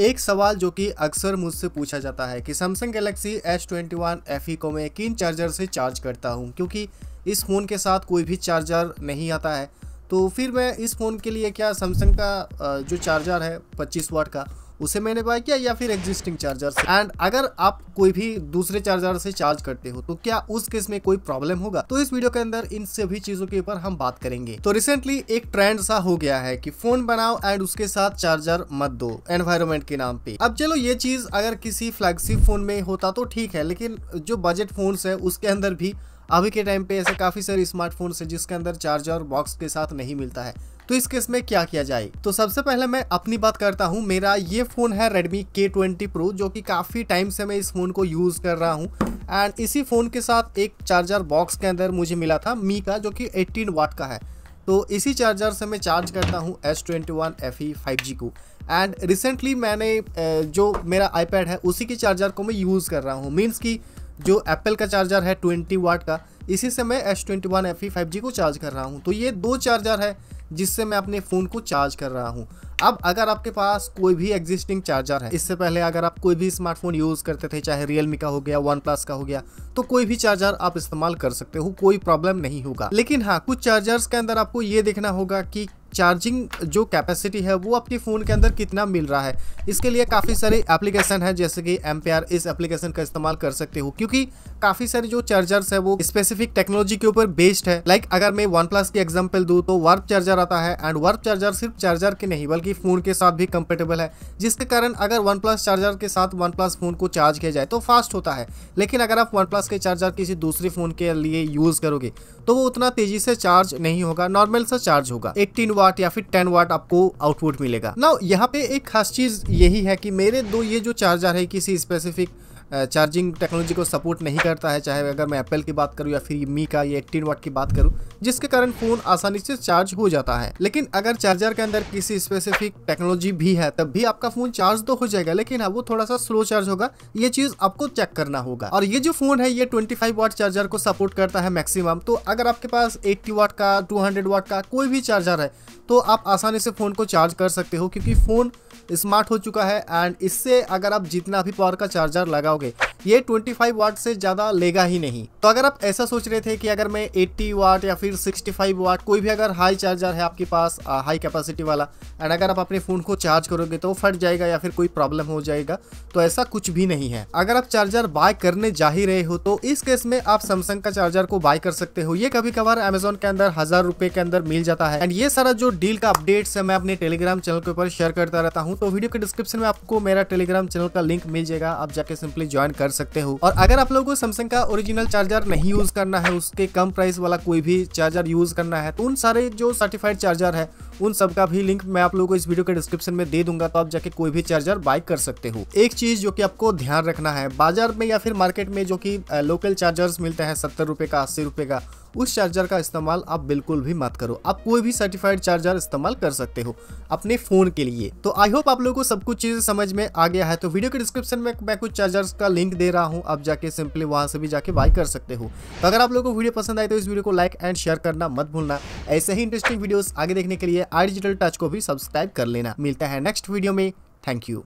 एक सवाल जो कि अक्सर मुझसे पूछा जाता है कि Samsung Galaxy S twenty one F को मैं किन चार्जर से चार्ज करता हूँ क्योंकि इस फ़ोन के साथ कोई भी चार्जर नहीं आता है तो फिर मैं इस फ़ोन के लिए क्या सैमसंग का जो चार्जर है 25 वाट का उसे मैंने बाय किया या फिर एग्जिस्टिंग चार्जर से एंड अगर आप कोई भी दूसरे चार्जर से चार्ज करते हो तो क्या उस केस में कोई प्रॉब्लम होगा तो इस वीडियो के अंदर इन सभी चीजों के ऊपर हम बात करेंगे तो रिसेंटली एक ट्रेंड सा हो गया है कि फोन बनाओ एंड उसके साथ चार्जर मत दो एनवायरमेंट के नाम पे अब चलो ये चीज अगर किसी फ्लैगशिप फोन में होता तो ठीक है लेकिन जो बजट फोन है उसके अंदर भी अभी के टाइम पे ऐसे काफ़ी सारे स्मार्टफोन्स है जिसके अंदर चार्जर और बॉक्स के साथ नहीं मिलता है तो इस केस में क्या किया जाए तो सबसे पहले मैं अपनी बात करता हूँ मेरा ये फ़ोन है Redmi K20 Pro जो कि काफ़ी टाइम से मैं इस फ़ोन को यूज़ कर रहा हूँ एंड इसी फ़ोन के साथ एक चार्जर बॉक्स के अंदर मुझे मिला था मी का जो कि 18 वाट का है तो इसी चार्जर से मैं चार्ज करता हूँ S twenty one F E five G को एंड रिसेंटली मैंने जो मेरा आईपैड है उसी के चार्जर को मैं यूज़ कर रहा हूँ मीन्स कि जो एप्पल का चार्जर है ट्वेंटी वाट का इसी से मैं S twenty one F E five G को चार्ज कर रहा हूँ तो ये दो चार्जर है जिससे मैं अपने फ़ोन को चार्ज कर रहा हूँ अब अगर आपके पास कोई भी एग्जिस्टिंग चार्जर है इससे पहले अगर आप कोई भी स्मार्टफोन यूज़ करते थे चाहे रियलमी का हो गया वन प्लस का हो गया तो कोई भी चार्जर आप इस्तेमाल कर सकते हो कोई प्रॉब्लम नहीं होगा लेकिन हाँ कुछ चार्जर्स के अंदर आपको ये देखना होगा कि चार्जिंग जो कैपेसिटी है वो आपके फ़ोन के अंदर कितना मिल रहा है इसके लिए काफ़ी सारे एप्लीकेशन है जैसे कि एम इस एप्लीकेशन का इस्तेमाल कर सकते हो क्योंकि काफ़ी सारे जो चार्जर्स है वो स्पेसिफिक टेक्नोलॉजी के ऊपर बेस्ड है लाइक अगर मैं वन प्लस की एग्जाम्पल दूँ तो वर्प चार्जर आता है एंड वर्प चार्जर सिर्फ चार्जर के नहीं बल्कि फ़ोन के साथ भी कंपेटेबल है जिसके कारण अगर वन प्लस चार्जर के साथ वन प्लस फ़ोन को चार्ज किया जाए तो फास्ट होता है लेकिन अगर आप वन प्लस के चार्जर किसी दूसरे फ़ोन के लिए यूज़ करोगे तो वो उतना तेज़ी से चार्ज नहीं होगा नॉर्मल सा चार्ज होगा एट्टीन वाट या फिर टेन वाट आपको आउटपुट मिलेगा ना यहाँ पे एक खास चीज यही है कि मेरे दो ये जो चार्जर है किसी स्पेसिफिक चार्जिंग टेक्नोलॉजी को सपोर्ट नहीं करता है चाहे अगर मैं एप्पल की बात करूँ या फिर मी का या एट्टीन वाट की बात करूँ जिसके कारण फ़ोन आसानी से चार्ज हो जाता है लेकिन अगर चार्जर के अंदर किसी स्पेसिफिक टेक्नोलॉजी भी है तब भी आपका फ़ोन चार्ज तो हो जाएगा लेकिन हाँ वो थोड़ा सा स्लो चार्ज होगा ये चीज़ आपको चेक करना होगा और ये जो फ़ोन है ये ट्वेंटी वाट चार्जर को सपोर्ट करता है मैक्सिमम तो अगर आपके पास एट्टी वाट का टू वाट का कोई भी चार्जर है तो आप आसानी से फ़ोन को चार्ज कर सकते हो क्योंकि फ़ोन स्मार्ट हो चुका है एंड इससे अगर आप जितना भी पावर का चार्जर लगाओगे Okay ये 25 वाट से ज़्यादा लेगा ही नहीं तो अगर आप ऐसा सोच रहे थे कि अगर मैं 80 वाट या फिर 65 वाट कोई भी अगर हाई चार्जर है आपके पास आ, हाई कैपेसिटी वाला एंड अगर आप अपने फ़ोन को चार्ज करोगे तो फट जाएगा या फिर कोई प्रॉब्लम हो जाएगा तो ऐसा कुछ भी नहीं है अगर आप चार्जर बाय करने जा ही रहे हो तो इस केस में आप सैमसंग का चार्जर को बाय कर सकते हो ये कभी कभार अमेजोन के अंदर हज़ार रुपये के अंदर मिल जाता है एंड ये सारा जो डील का अपडेट्स है मैं अपने टेलीग्राम चैनल के ऊपर शेयर करता रहता हूँ तो वीडियो के डिस्क्रिप्शन में आपको मेरा टेलीग्राम चैनल का लिंक मिल जाएगा आप जाके सिंपली ज्वाइन कर सकते हो और अगर आप लोगों को सैमसंग का ओरिजिनल चार्जर नहीं यूज करना है उसके कम प्राइस वाला कोई भी चार्जर यूज करना है तो उन सारे जो सर्टिफाइड चार्जर है उन सब का भी लिंक मैं आप लोगों को इस वीडियो के डिस्क्रिप्शन में दे दूंगा तो आप जाके कोई भी चार्जर बाय कर सकते हो एक चीज जो कि आपको ध्यान रखना है बाजार में या फिर मार्केट में जो कि लोकल चार्जर्स मिलते हैं सत्तर रुपए का अस्सी रुपए का उस चार्जर का इस्तेमाल आप बिल्कुल भी मत करो आप कोई भी सर्टिफाइड चार्जर इस्तेमाल कर सकते हो अपने फोन के लिए तो आई होप आप लोगों को सब कुछ चीजें समझ में आ गया है तो वीडियो के डिस्क्रिप्शन में मैं कुछ चार्जर्स का लिंक दे रहा हूँ आप जाके सिंपली वहां से भी जाके बाय कर सकते हो तो अगर आप लोगों को वीडियो पसंद आए तो इस वीडियो को लाइक एंड शेयर करना मत भूलना ऐसे ही इंटरेस्टिंग वीडियो आगे देखने के लिए आई डिजिटल टच को भी सब्सक्राइब कर लेना मिलता है नेक्स्ट वीडियो में थैंक यू